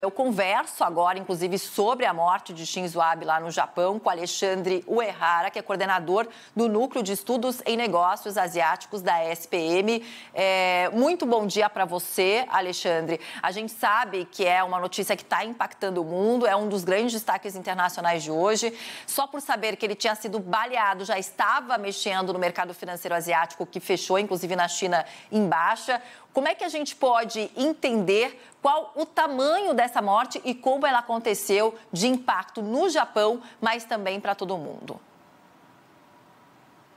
Eu converso agora, inclusive, sobre a morte de Shinzo Abe lá no Japão com Alexandre Uehara, que é coordenador do Núcleo de Estudos em Negócios Asiáticos da SPM. É, muito bom dia para você, Alexandre. A gente sabe que é uma notícia que está impactando o mundo, é um dos grandes destaques internacionais de hoje. Só por saber que ele tinha sido baleado, já estava mexendo no mercado financeiro asiático, que fechou, inclusive na China, em baixa. Como é que a gente pode entender qual o tamanho dessa morte e como ela aconteceu de impacto no Japão, mas também para todo mundo?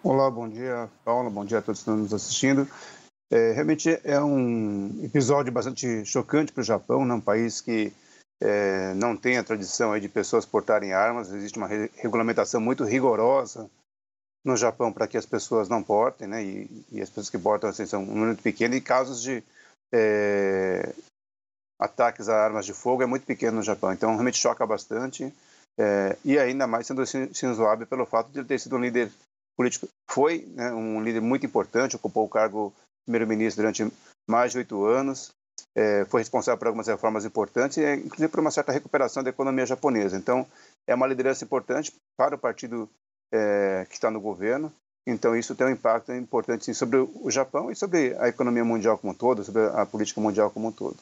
Olá, bom dia, Paula, bom dia a todos que estão nos assistindo. É, realmente é um episódio bastante chocante para o Japão, né? um país que é, não tem a tradição de pessoas portarem armas, existe uma re regulamentação muito rigorosa no Japão para que as pessoas não portem, né? E, e as pessoas que portam assim, são um número pequeno. E casos de é, ataques a armas de fogo é muito pequeno no Japão. Então realmente choca bastante. É, e ainda mais sendo Shinzo Abe pelo fato de ele ter sido um líder político. Foi né, um líder muito importante, ocupou o cargo de primeiro-ministro durante mais de oito anos. É, foi responsável por algumas reformas importantes, inclusive por uma certa recuperação da economia japonesa. Então, é uma liderança importante para o Partido é, que está no governo. Então, isso tem um impacto importante sim, sobre o Japão e sobre a economia mundial como um todo, sobre a política mundial como um todo.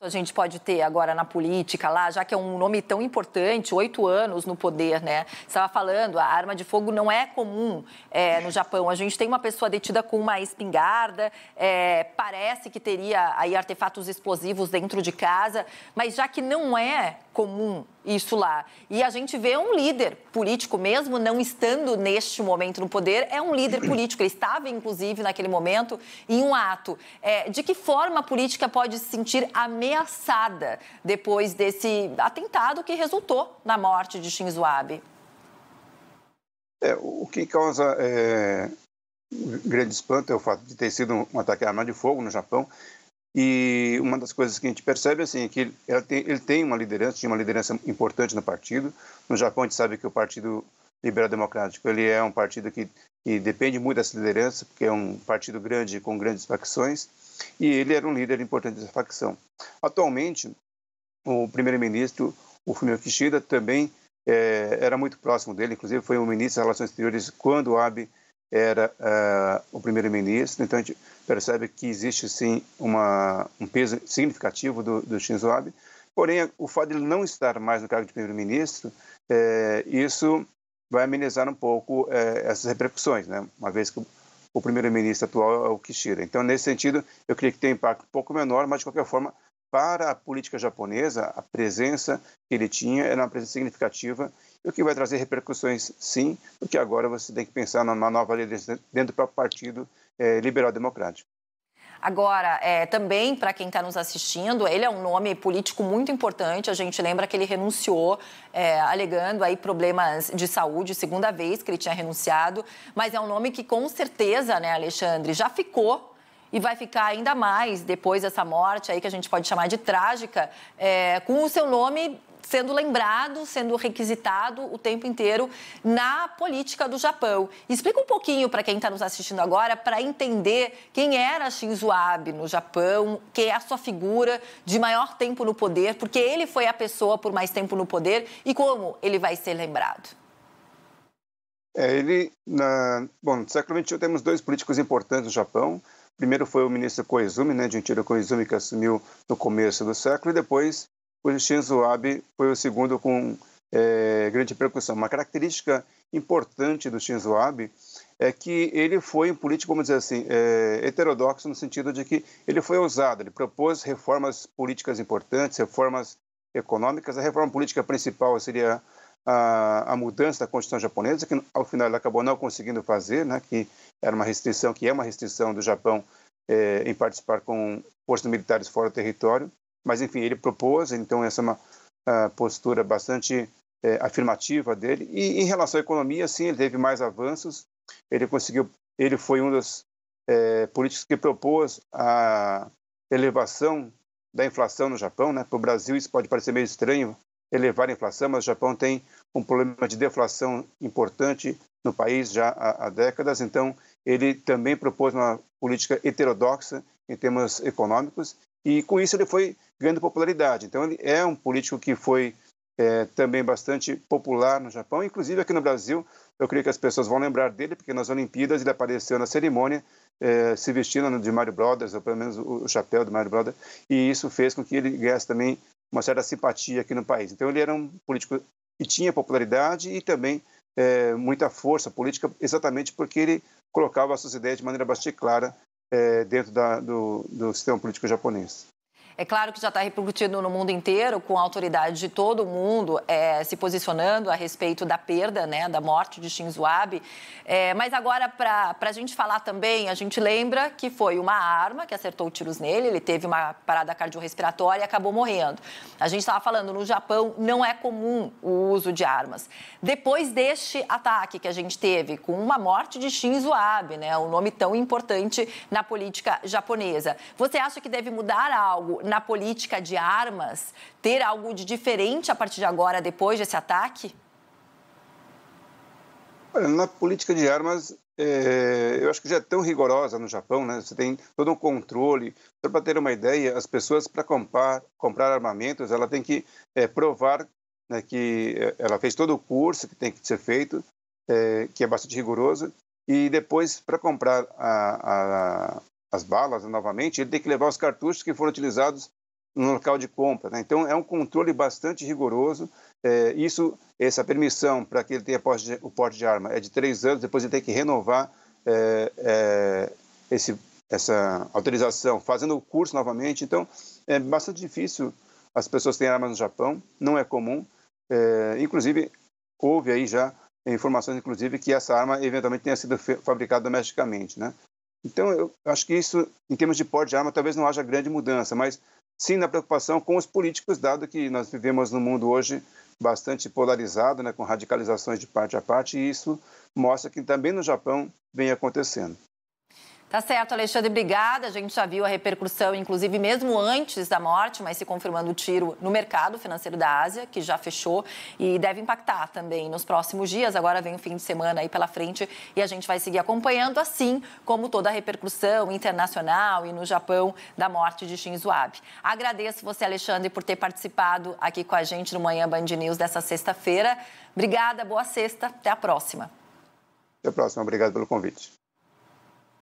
Então, a gente pode ter agora na política lá, já que é um nome tão importante, oito anos no poder, né? Você estava falando, a arma de fogo não é comum é, no Japão. A gente tem uma pessoa detida com uma espingarda, é, parece que teria aí artefatos explosivos dentro de casa, mas já que não é comum isso lá. E a gente vê um líder político mesmo, não estando neste momento no poder, é um líder político. Ele estava, inclusive, naquele momento, em um ato. É, de que forma a política pode se sentir ameaçada depois desse atentado que resultou na morte de Shinzo Abe? É, o que causa é, grande espanto é o fato de ter sido um ataque arma de fogo no Japão, e uma das coisas que a gente percebe assim, é que ele tem, ele tem uma liderança, tinha uma liderança importante no partido. No Japão, a gente sabe que o Partido Liberal Democrático ele é um partido que, que depende muito dessa liderança, porque é um partido grande com grandes facções, e ele era um líder importante dessa facção. Atualmente, o primeiro-ministro, o Fumio Kishida, também é, era muito próximo dele, inclusive foi um ministro das Relações Exteriores quando o Abe era uh, o primeiro-ministro. Então a gente percebe que existe sim uma, um peso significativo do, do Shinzo Abe. Porém, o fato de ele não estar mais no cargo de primeiro-ministro, é, eh, isso vai amenizar um pouco é, essas repercussões, né? uma vez que o primeiro-ministro atual é o Kishida. Então, nesse sentido, eu creio que tem um impacto um pouco menor, mas de qualquer forma, para a política japonesa, a presença que ele tinha era uma presença significativa o que vai trazer repercussões, sim, porque agora você tem que pensar numa nova liderança dentro do próprio Partido é, Liberal Democrático. Agora, é, também para quem está nos assistindo, ele é um nome político muito importante. A gente lembra que ele renunciou, é, alegando aí problemas de saúde, segunda vez que ele tinha renunciado. Mas é um nome que com certeza, né, Alexandre, já ficou e vai ficar ainda mais depois dessa morte aí que a gente pode chamar de trágica, é, com o seu nome sendo lembrado, sendo requisitado o tempo inteiro na política do Japão. Explica um pouquinho para quem está nos assistindo agora, para entender quem era Shinzo Abe no Japão, quem é a sua figura de maior tempo no poder, porque ele foi a pessoa por mais tempo no poder e como ele vai ser lembrado. É, ele, na, bom, no século XXI temos dois políticos importantes no Japão. Primeiro foi o ministro Koizumi, né, Junichiro Koizumi, que assumiu no começo do século, e depois o Shinzo Abe foi o segundo com é, grande percussão. Uma característica importante do Shinzo Abe é que ele foi um político, vamos dizer assim, é, heterodoxo no sentido de que ele foi ousado, ele propôs reformas políticas importantes, reformas econômicas. A reforma política principal seria a, a mudança da Constituição japonesa, que ao final ele acabou não conseguindo fazer, né, que era uma restrição, que é uma restrição do Japão é, em participar com forças militares fora do território. Mas, enfim, ele propôs, então essa é uma uh, postura bastante uh, afirmativa dele. E em relação à economia, sim, ele teve mais avanços. Ele conseguiu, ele foi um dos uh, políticos que propôs a elevação da inflação no Japão. Né? Para o Brasil isso pode parecer meio estranho, elevar a inflação, mas o Japão tem um problema de deflação importante no país já há, há décadas, então ele também propôs uma política heterodoxa em termos econômicos e com isso ele foi ganhando popularidade. Então, ele é um político que foi é, também bastante popular no Japão, inclusive aqui no Brasil. Eu creio que as pessoas vão lembrar dele, porque nas Olimpíadas ele apareceu na cerimônia é, se vestindo de Mario Brothers, ou pelo menos o chapéu do Mario Brothers, e isso fez com que ele ganhasse também uma certa simpatia aqui no país. Então ele era um político que tinha popularidade e também é, muita força política, exatamente porque ele colocava as suas ideias de maneira bastante clara é, dentro da, do, do sistema político japonês. É claro que já está repercutindo no mundo inteiro, com a autoridade de todo mundo é, se posicionando a respeito da perda, né, da morte de Shinzo Abe. É, mas agora, para a gente falar também, a gente lembra que foi uma arma que acertou tiros nele, ele teve uma parada cardiorrespiratória e acabou morrendo. A gente estava falando, no Japão não é comum o uso de armas. Depois deste ataque que a gente teve com uma morte de Shinzo Abe, né, um nome tão importante na política japonesa, você acha que deve mudar algo na política de armas ter algo de diferente a partir de agora, depois desse ataque? Olha, na política de armas, é, eu acho que já é tão rigorosa no Japão, né? Você tem todo um controle. para ter uma ideia, as pessoas para comprar, comprar armamentos, ela tem que é, provar né, que é, ela fez todo o curso que tem que ser feito, é, que é bastante rigoroso. E depois para comprar a, a, as balas né, novamente, ele tem que levar os cartuchos que foram utilizados no local de compra. Né? Então, é um controle bastante rigoroso. É, isso, essa permissão para que ele tenha de, o porte de arma é de três anos, depois ele tem que renovar é, é, esse, essa autorização, fazendo o curso novamente. Então, é bastante difícil as pessoas terem armas no Japão, não é comum. É, inclusive, houve aí já informações, inclusive, que essa arma eventualmente tenha sido fabricada domesticamente. Né? Então, eu acho que isso, em termos de porte de arma, talvez não haja grande mudança, mas sim na preocupação com os políticos, dado que nós vivemos num mundo hoje bastante polarizado, né, com radicalizações de parte a parte, e isso mostra que também no Japão vem acontecendo. Tá certo, Alexandre, obrigada. A gente já viu a repercussão, inclusive mesmo antes da morte, mas se confirmando o tiro no mercado financeiro da Ásia, que já fechou e deve impactar também nos próximos dias. Agora vem o fim de semana aí pela frente e a gente vai seguir acompanhando, assim como toda a repercussão internacional e no Japão da morte de Shinzo Abe. Agradeço você, Alexandre, por ter participado aqui com a gente no Manhã Band News dessa sexta-feira. Obrigada, boa sexta, até a próxima. Até a próxima, obrigado pelo convite.